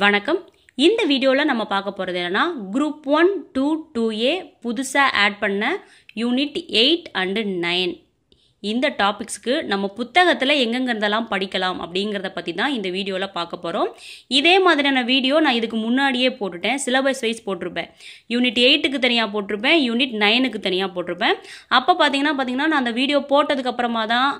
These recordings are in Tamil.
வணக்கம் இந்த வீடியோவில் நம்ம பார்க்க போகிறது என்னென்னா group one two two A புதுசாக ஆட் பண்ண யூனிட் எயிட் அண்டு நைன் இந்த டாபிக்ஸ்க்கு நம்ம புத்தகத்தில் எங்கெங்கிறதெல்லாம் படிக்கலாம் அப்படிங்கிறத பற்றி தான் இந்த வீடியோவில் பார்க்க போகிறோம் இதே மாதிரியான வீடியோ நான் இதுக்கு முன்னாடியே போட்டுட்டேன் சிலபஸ் வைஸ் போட்டிருப்பேன் யூனிட் எயிட்டுக்கு தனியாக போட்டிருப்பேன் யூனிட் நைனுக்கு தனியாக போட்டிருப்பேன் அப்போ பார்த்தீங்கன்னா பார்த்தீங்கன்னா நான் அந்த வீடியோ போட்டதுக்கப்புறமா தான்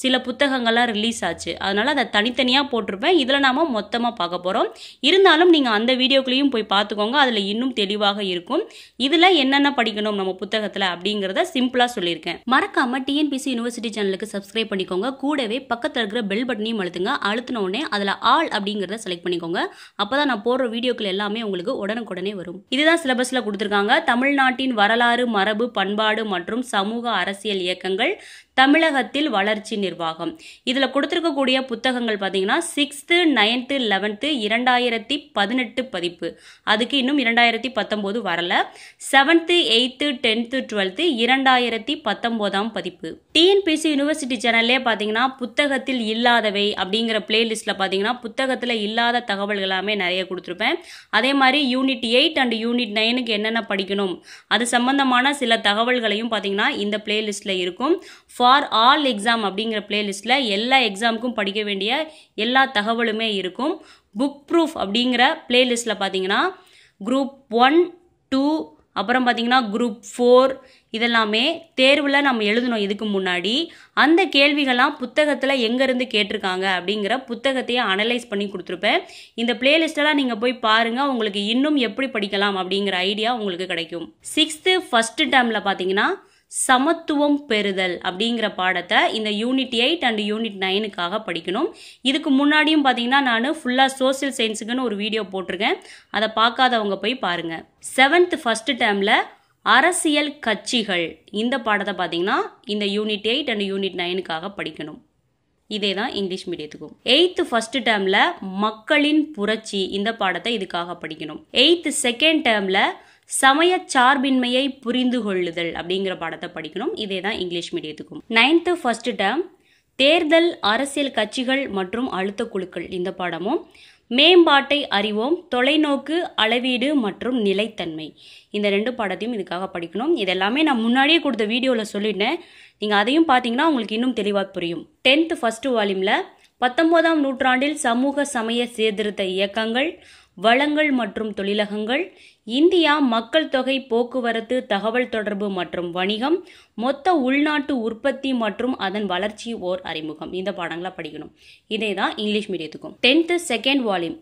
சில புத்தகங்கள்லாம் ரிலீஸ் ஆச்சு அதனால் அதை தனித்தனியாக போட்டிருப்பேன் இதில் நாம் மொத்தமாக பார்க்க போகிறோம் இருந்தாலும் நீங்கள் அந்த வீடியோக்குள்ளேயும் போய் பார்த்துக்கோங்க அதில் இன்னும் தெளிவாக இருக்கும் இதில் என்னென்ன படிக்கணும் நம்ம புத்தகத்தில் அப்படிங்கிறத சிம்பிளாக சொல்லியிருக்கேன் மறக்காமல் டிஎன்பிசி யூனிவர்சிட்டி சேனலுக்கு சப்ஸ்கிரைப் பண்ணிக்கோங்க கூடவே பக்கத்தில் இருக்கிற பெல் பட்டனையும் அழுத்துங்க அழுத்தின உடனே அதில் ஆல் அப்படிங்கிறத செலக்ட் பண்ணிக்கோங்க அப்போ தான் நான் போடுற வீடியோக்கள் எல்லாமே உங்களுக்கு உடனுக்குடனே வரும் இதுதான் சிலபஸில் கொடுத்துருக்காங்க தமிழ்நாட்டின் வரலாறு மரபு பண்பாடு மற்றும் சமூக அரசியல் இயக்கங்கள் தமிழகத்தில் வளர்ச்சி நிர்வாகம் இதில் கொடுத்துருக்கக்கூடிய புத்தகங்கள் பார்த்தீங்கன்னா சிக்ஸ்த்து நைன்த்து லெவன்த்து இரண்டாயிரத்தி பதினெட்டு பதிப்பு அதுக்கு இன்னும் இரண்டாயிரத்தி பத்தொம்போது வரல செவன்த்து எயித்து டென்த்து டுவெல்த்து இரண்டாயிரத்தி பத்தொம்போதாம் பதிப்பு டிஎன்பிசி யூனிவர்சிட்டி சேனல்லே பார்த்தீங்கன்னா புத்தகத்தில் இல்லாதவை அப்படிங்கிற பிளேலிஸ்ட்டில் பார்த்தீங்கன்னா புத்தகத்தில் இல்லாத தகவல்கள் எல்லாமே நிறைய கொடுத்துருப்பேன் அதே மாதிரி யூனிட் எயிட் அண்ட் யூனிட் நைனுக்கு என்னென்ன படிக்கணும் அது சம்பந்தமான சில தகவல்களையும் பார்த்தீங்கன்னா இந்த பிளேலிஸ்ட்டில் இருக்கும் ஃபார் ஃபார் ஆல் எக்ஸாம் அப்படிங்கிற பிளேலிஸ்ட்டில் எல்லா எக்ஸாமுக்கும் படிக்க வேண்டிய எல்லா தகவலுமே இருக்கும் புக் ப்ரூஃப் அப்படிங்கிற பிளேலிஸ்ட்டில் பார்த்தீங்கன்னா குரூப் ஒன் டூ அப்புறம் பார்த்தீங்கன்னா குரூப் ஃபோர் இதெல்லாமே தேர்வில் நம்ம எழுதணும் இதுக்கு முன்னாடி அந்த கேள்விகள்லாம் புத்தகத்தில் எங்கேருந்து கேட்டிருக்காங்க அப்படிங்கிற புத்தகத்தையே அனலைஸ் பண்ணி கொடுத்துருப்பேன் இந்த பிளேலிஸ்டெல்லாம் நீங்கள் போய் பாருங்கள் உங்களுக்கு இன்னும் எப்படி படிக்கலாம் அப்படிங்கிற ஐடியா உங்களுக்கு கிடைக்கும் சிக்ஸ்த்து ஃபஸ்ட்டு டேமில் பார்த்தீங்கன்னா சமத்துவம் பெறுதல் அப்படிங்கிற பாடத்தை இந்த யூனிட் எயிட் அண்ட் யூனிட் நைனுக்காக படிக்கணும் இதுக்கு முன்னாடியும் பார்த்தீங்கன்னா நான் ஃபுல்லாக சோசியல் சயின்ஸுக்குன்னு ஒரு வீடியோ போட்டிருக்கேன் அதை பார்க்காதவங்க போய் பாருங்கள் செவன்த் ஃபஸ்ட்டு டேர்மில் அரசியல் கட்சிகள் இந்த பாடத்தை பார்த்தீங்கன்னா இந்த யூனிட் எயிட் அண்ட் யூனிட் நைனுக்காக படிக்கணும் இதே தான் இங்கிலீஷ் மீடியத்துக்கும் எயித்து ஃபர்ஸ்ட் டேர்மில் மக்களின் புரட்சி இந்த பாடத்தை இதுக்காக படிக்கணும் எயித்து செகண்ட் டேர்மில் சமய சார்பின்மையை புரிந்து கொள்ளுதல் அப்படிங்கிற பாடத்தை படிக்கணும் இதே தான் இங்கிலீஷ் மீடியத்துக்கும் நைன்த்து ஃபர்ஸ்ட் டேர்ம் தேர்தல் அரசியல் கட்சிகள் மற்றும் அழுத்த குழுக்கள் இந்த பாடமும் மேம்பாட்டை அறிவோம் தொலைநோக்கு அளவீடு மற்றும் நிலைத்தன்மை இந்த ரெண்டு பாடத்தையும் இதுக்காக படிக்கணும் இதெல்லாமே நான் முன்னாடியே கொடுத்த வீடியோவில் சொல்லிட்டேன் நீங்கள் அதையும் பார்த்தீங்கன்னா உங்களுக்கு இன்னும் தெளிவாக புரியும் டென்த்து ஃபஸ்ட்டு வால்யூமில் பத்தொம்போதாம் நூற்றாண்டில் சமூக சமய சீர்திருத்த இயக்கங்கள் வளங்கள் மற்றும் தொழிலகங்கள் இந்தியா மக்கள் தொகை போக்குவரத்து தகவல் தொடர்பு மற்றும் வணிகம் மொத்த உள்நாட்டு உற்பத்தி மற்றும் அதன் வளர்ச்சி ஓர் அறிமுகம் இந்த பாடங்களை படிக்கணும் இதே தான் இங்கிலீஷ் மீடியத்துக்கும் டென்த்து செகண்ட் வால்யூம்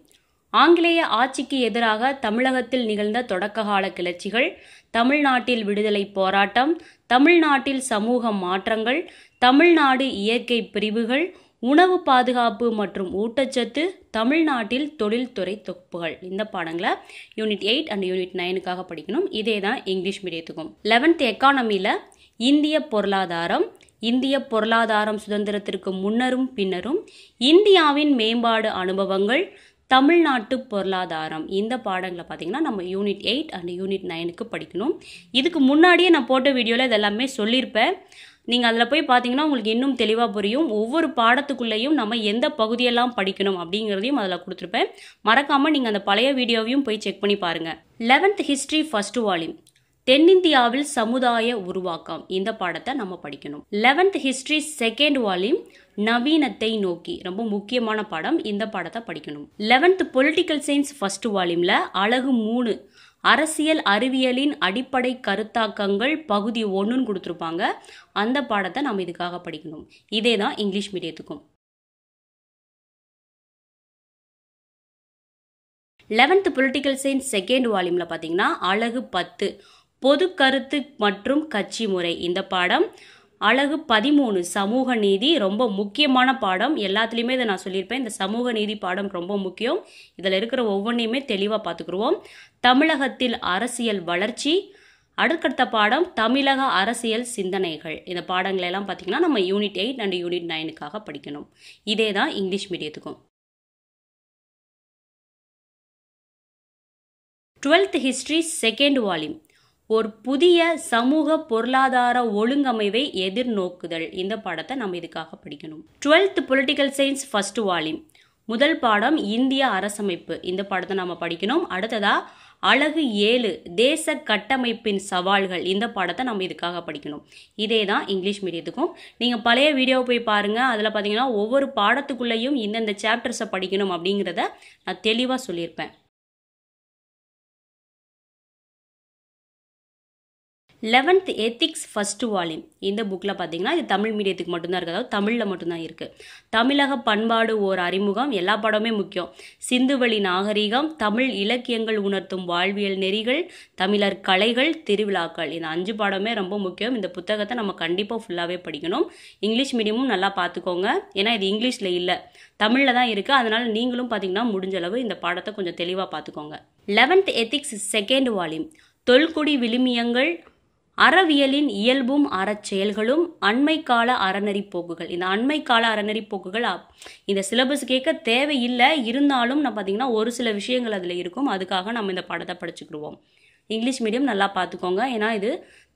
ஆங்கிலேய ஆட்சிக்கு எதிராக தமிழகத்தில் நிகழ்ந்த தொடக்ககால கிளர்ச்சிகள் தமிழ்நாட்டில் விடுதலை போராட்டம் தமிழ்நாட்டில் சமூக மாற்றங்கள் தமிழ்நாடு இயற்கை பிரிவுகள் உணவு பாதுகாப்பு மற்றும் ஊட்டச்சத்து தமிழ்நாட்டில் தொழில்துறை தொகுப்புகள் இந்த பாடங்களை யூனிட் எயிட் அண்ட் யூனிட் நைனுக்காக படிக்கணும் இதே தான் இங்கிலீஷ் மீடியத்துக்கும் லெவன்த் எக்கானமியில் இந்திய பொருளாதாரம் இந்திய பொருளாதாரம் சுதந்திரத்திற்கு முன்னரும் பின்னரும் இந்தியாவின் மேம்பாடு அனுபவங்கள் தமிழ்நாட்டு பொருளாதாரம் இந்த பாடங்களை பார்த்தீங்கன்னா நம்ம யூனிட் எயிட் அண்ட் யூனிட் நைனுக்கு படிக்கணும் இதுக்கு முன்னாடியே நான் போட்ட வீடியோவில் இதெல்லாமே சொல்லியிருப்பேன் நீங்கள் அதில் போய் பார்த்தீங்கன்னா உங்களுக்கு இன்னும் தெளிவாக புரியும் ஒவ்வொரு பாடத்துக்குள்ளேயும் நம்ம எந்த பகுதியெல்லாம் படிக்கணும் அப்படிங்கிறதையும் அதில் கொடுத்துருப்பேன் மறக்காமல் நீங்கள் அந்த பழைய வீடியோவையும் போய் செக் பண்ணி பாருங்கள் லெவன்த் ஹிஸ்ட்ரி ஃபர்ஸ்ட் வால்யூம் தென்னிந்தியாவில் சமுதாய உருவாக்கம் இந்த பாடத்தை நம்ம படிக்கணும் லெவன்த் ஹிஸ்ட்ரி செகண்ட் வால்யூம் நவீனத்தை நோக்கி ரொம்ப முக்கியமான பாடம் இந்த பாடத்தை படிக்கணும் லெவன்த் பொலிட்டிக்கல் சயின்ஸ் ஃபர்ஸ்ட் வால்யூமில் அழகு மூணு அரசியல் அறிவியலின் அடிப்படை கருத்தாக்கங்கள் பகுதி ஒன்றுன்னு கொடுத்துருப்பாங்க அந்த பாடத்தை நம்ம இதுக்காக படிக்கணும் இதே தான் இங்கிலீஷ் மீடியத்துக்கும் லெவன்த் பொலிட்டிக்கல் சயின்ஸ் செகண்ட் வால்யூமில் பார்த்தீங்கன்னா அழகு பத்து பொது கருத்து மற்றும் கட்சி முறை இந்த பாடம் அழகு பதிமூணு சமூக நீதி ரொம்ப முக்கியமான பாடம் எல்லாத்துலேயுமே இதை நான் சொல்லியிருப்பேன் இந்த சமூக நீதி பாடம் ரொம்ப முக்கியம் இதில் இருக்கிற ஒவ்வொன்றையுமே தெளிவாக பார்த்துக்குருவோம் தமிழகத்தில் அரசியல் வளர்ச்சி அடுத்தடுத்த பாடம் தமிழக அரசியல் சிந்தனைகள் இந்த பாடங்களெல்லாம் எல்லாம் பார்த்திங்கன்னா நம்ம யூனிட் எயிட் அண்ட் யூனிட் நைனுக்காக படிக்கணும் இதே தான் இங்கிலீஷ் மீடியத்துக்கும் டுவெல்த் ஹிஸ்ட்ரி செகண்ட் வால்யூம் ஒரு புதிய சமூக பொருளாதார ஒழுங்கமைவை எதிர்நோக்குதல் இந்த பாடத்தை நம்ம இதுக்காக படிக்கணும் twelfth political science first volume முதல் பாடம் இந்திய அரசமைப்பு இந்த பாடத்தை நம்ம படிக்கணும் அடுத்ததா அழகு ஏழு தேச கட்டமைப்பின் சவால்கள் இந்த பாடத்தை நம்ம இதுக்காக படிக்கணும் இதே தான் இங்கிலீஷ் மீடியத்துக்கும் நீங்கள் பழைய வீடியோவை போய் பாருங்கள் அதில் பார்த்தீங்கன்னா ஒவ்வொரு பாடத்துக்குள்ளேயும் இந்தந்த சாப்டர்ஸை படிக்கணும் அப்படிங்கிறத நான் தெளிவாக சொல்லியிருப்பேன் லெவன்த் எத்திக்ஸ் ஃபஸ்ட் வால்யூம் இந்த புக்கில் பார்த்தீங்கன்னா இது தமிழ் மீடியத்துக்கு மட்டும்தான் இருக்குது அதாவது தமிழில் மட்டும்தான் இருக்குது தமிழக பண்பாடு ஓர் அறிமுகம் எல்லா படமே முக்கியம் சிந்துவெளி நாகரிகம் தமிழ் இலக்கியங்கள் உணர்த்தும் வாழ்வியல் நெறிகள் தமிழர் கலைகள் திருவிழாக்கள் இந்த அஞ்சு பாடமே ரொம்ப முக்கியம் இந்த புத்தகத்தை நம்ம கண்டிப்பாக ஃபுல்லாகவே படிக்கணும் இங்கிலீஷ் மீடியமும் நல்லா பார்த்துக்கோங்க ஏன்னா இது இங்கிலீஷில் இல்லை தமிழில் தான் இருக்குது அதனால் நீங்களும் பார்த்தீங்கன்னா முடிஞ்சளவு இந்த பாடத்தை கொஞ்சம் தெளிவாக பார்த்துக்கோங்க லெவன்த் எத்திக்ஸ் செகண்ட் வால்யூம் தொல்குடி விழுமியங்கள் அறவியலின் இயல்பும் அறச்செயல்களும் அண்மை கால அறநெறி போக்குகள் இந்த அண்மை கால அறநெறி போக்குகள் இந்த சிலபஸ் கேட்க தேவையில்லை இருந்தாலும் நம்ம பார்த்திங்கன்னா ஒரு சில விஷயங்கள் அதில் இருக்கும் அதுக்காக நம்ம இந்த படத்தை படிச்சுக்கிடுவோம் இங்கிலீஷ் மீடியம் நல்லா பார்த்துக்கோங்க ஏன்னா இது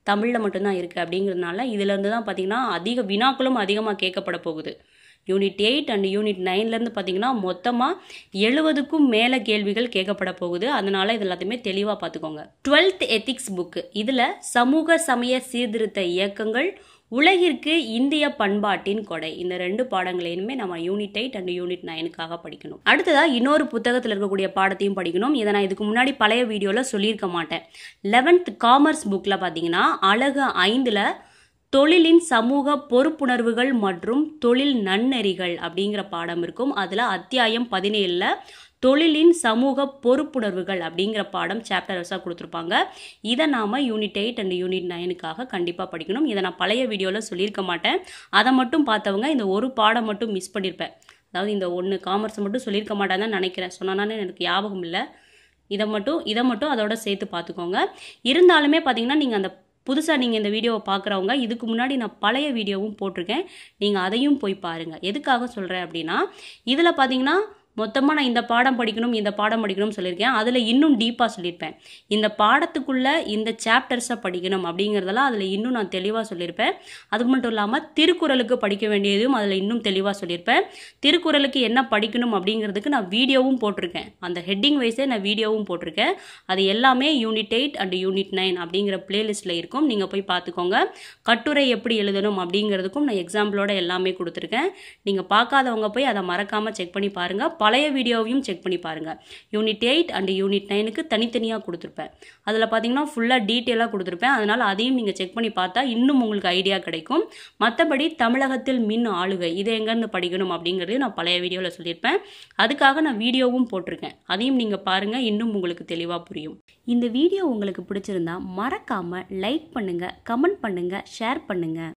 தமிழில் மட்டும்தான் இருக்குது அப்படிங்கிறதுனால இதுலேருந்து தான் பார்த்திங்கன்னா அதிக வினாக்களும் அதிகமாக கேட்கப்பட போகுது யூனிட் எயிட் அண்ட் யூனிட் நைன்லேருந்து பார்த்தீங்கன்னா மொத்தமாக எழுபதுக்கும் மேலே கேள்விகள் கேட்கப்பட போகுது அதனால் இது எல்லாத்தையுமே தெளிவாக பார்த்துக்கோங்க டுவெல்த் எத்திக்ஸ் புக்கு இதில் சமூக சமய சீர்திருத்த இயக்கங்கள் உலகிற்கு இந்திய பண்பாட்டின் கொடை இந்த ரெண்டு பாடங்களையுமே நம்ம யூனிட் எயிட் அண்ட் யூனிட் நைனுக்காக படிக்கணும் அடுத்ததாக இன்னொரு புத்தகத்தில் இருக்கக்கூடிய பாடத்தையும் படிக்கணும் இதை நான் இதுக்கு முன்னாடி பழைய வீடியோவில் சொல்லியிருக்க மாட்டேன் லெவன்த் காமர்ஸ் புக்கில் பார்த்தீங்கன்னா அழகு ஐந்தில் தொழிலின் சமூக பொறுப்புணர்வுகள் மற்றும் தொழில் நன்னெறிகள் அப்படிங்கிற பாடம் இருக்கும் அதில் அத்தியாயம் பதினேழில் தொழிலின் சமூக பொறுப்புணர்வுகள் அப்படிங்கிற பாடம் சாப்டர் வர்ஸாக கொடுத்துருப்பாங்க இதை நாம் யூனிட் எயிட் அண்ட் யூனிட் நைனுக்காக கண்டிப்பாக படிக்கணும் இதை நான் பழைய வீடியோவில் சொல்லியிருக்க மாட்டேன் அதை மட்டும் பார்த்தவங்க இந்த ஒரு பாடம் மட்டும் மிஸ் பண்ணியிருப்பேன் அதாவது இந்த ஒன்று காமர்ஸ் மட்டும் சொல்லியிருக்க மாட்டேன்னு தான் நினைக்கிறேன் சொன்னானே எனக்கு ஞாபகம் இல்லை இதை மட்டும் இதை மட்டும் அதோட சேர்த்து பார்த்துக்கோங்க இருந்தாலுமே பார்த்தீங்கன்னா நீங்கள் அந்த புதுசாக நீங்கள் இந்த வீடியோவை பார்க்குறவங்க இதுக்கு முன்னாடி நான் பழைய வீடியோவும் போட்டிருக்கேன் நீங்கள் அதையும் போய் பாருங்கள் எதுக்காக சொல்கிறேன் அப்படின்னா இதில் பார்த்தீங்கன்னா மொத்தமாக நான் இந்த பாடம் படிக்கணும் இந்த பாடம் படிக்கணும்னு சொல்லியிருக்கேன் அதில் இன்னும் டீப்பாக சொல்லியிருப்பேன் இந்த பாடத்துக்குள்ளே இந்த சாப்டர்ஸை படிக்கணும் அப்படிங்கிறதெல்லாம் அதில் இன்னும் நான் தெளிவாக சொல்லியிருப்பேன் அது மட்டும் இல்லாமல் திருக்குறளுக்கு படிக்க வேண்டியதும் அதில் இன்னும் தெளிவாக சொல்லியிருப்பேன் திருக்குறளுக்கு என்ன படிக்கணும் அப்படிங்கிறதுக்கு நான் வீடியோவும் போட்டிருக்கேன் அந்த ஹெட்டிங் வைஸே நான் வீடியோவும் போட்டிருக்கேன் அது எல்லாமே unit eight and unit nine அப்படிங்கிற பிளேலிஸ்ட்டில் இருக்கும் நீங்கள் போய் பார்த்துக்கோங்க கட்டுரை எப்படி எழுதணும் அப்படிங்கிறதுக்கும் நான் எக்ஸாம்பிளோட எல்லாமே கொடுத்துருக்கேன் நீங்கள் பார்க்காதவங்க போய் அதை மறக்காமல் செக் பண்ணி பாருங்கள் பழைய வீடியோவையும் செக் பண்ணி பாருங்கள் யூனிட் எயிட் அண்ட் யூனிட் நைனுக்கு தனித்தனியாக கொடுத்துருப்பேன் அதில் பார்த்தீங்கன்னா ஃபுல்லாக டீட்டெயிலாக கொடுத்துருப்பேன் அதனால் அதையும் நீங்கள் செக் பண்ணி பார்த்தா இன்னும் உங்களுக்கு ஐடியா கிடைக்கும் மற்றபடி தமிழகத்தில் மின் ஆளுகை இதை எங்கேருந்து படிக்கணும் அப்படிங்கிறது நான் பழைய வீடியோவில் சொல்லியிருப்பேன் அதுக்காக நான் வீடியோவும் போட்டிருக்கேன் அதையும் நீங்கள் பாருங்கள் இன்னும் உங்களுக்கு தெளிவாக புரியும் இந்த வீடியோ உங்களுக்கு பிடிச்சிருந்தா மறக்காமல் லைக் பண்ணுங்கள் கமெண்ட் பண்ணுங்கள் ஷேர் பண்ணுங்கள்